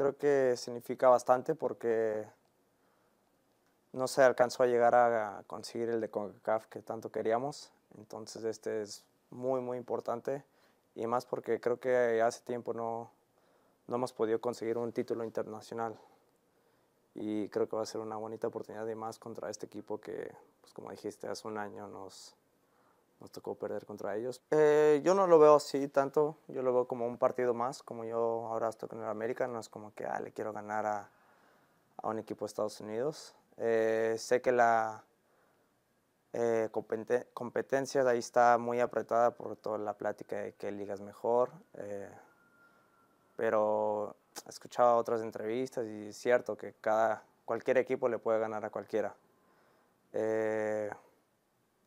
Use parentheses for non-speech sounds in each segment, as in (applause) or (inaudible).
creo que significa bastante porque no se alcanzó a llegar a conseguir el de CONCACAF que tanto queríamos. Entonces este es muy, muy importante y más porque creo que hace tiempo no, no hemos podido conseguir un título internacional. Y creo que va a ser una bonita oportunidad de más contra este equipo que, pues como dijiste, hace un año nos, nos tocó perder contra ellos. Eh, yo no lo veo así tanto, yo lo veo como un partido más, como yo ahora estoy con el América, no es como que ah, le quiero ganar a, un equipo de Estados Unidos. Eh, sé que la eh, competencia de ahí está muy apretada por toda la plática de qué liga es mejor, pero he escuchado otras entrevistas y es cierto que cada, cualquier equipo le puede ganar a cualquiera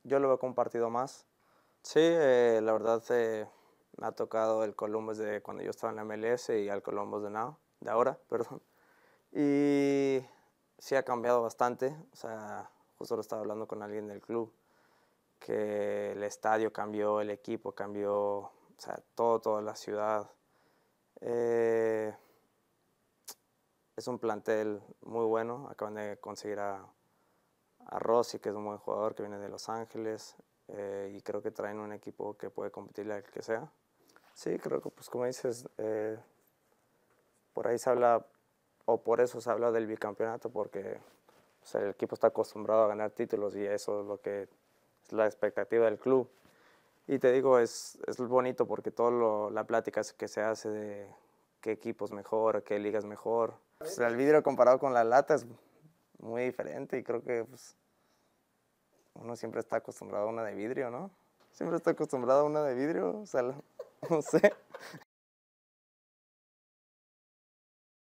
yo lo veo como un partido más. Sí, eh, la verdad eh, me ha tocado el Columbus de cuando yo estaba en la MLS y al Columbus de, ahora, (laughs) perdón. Y sí ha cambiado bastante, o sea, justo lo estaba hablando con alguien del club, que el estadio cambió, el equipo cambió, o sea, todo, toda la ciudad. Eh, es un plantel muy bueno, acaban de conseguir a Rossi, que es un buen jugador que viene de Los Ángeles. Eh, y creo que traen un equipo que puede competirle al que sea. Sí, creo que pues como dices, eh, por ahí se habla, o por eso se habla del bicampeonato, porque el equipo está acostumbrado a ganar títulos y eso es lo que es la expectativa del club. Y te digo, es, es bonito porque toda la plática que se hace de qué equipos mejor, qué ligas mejor. el vidrio comparado con la lata es muy diferente y creo que pues, uno siempre está acostumbrado a una de vidrio, ¿no? Siempre está acostumbrado a una de vidrio, o sea, (laughs) no sé.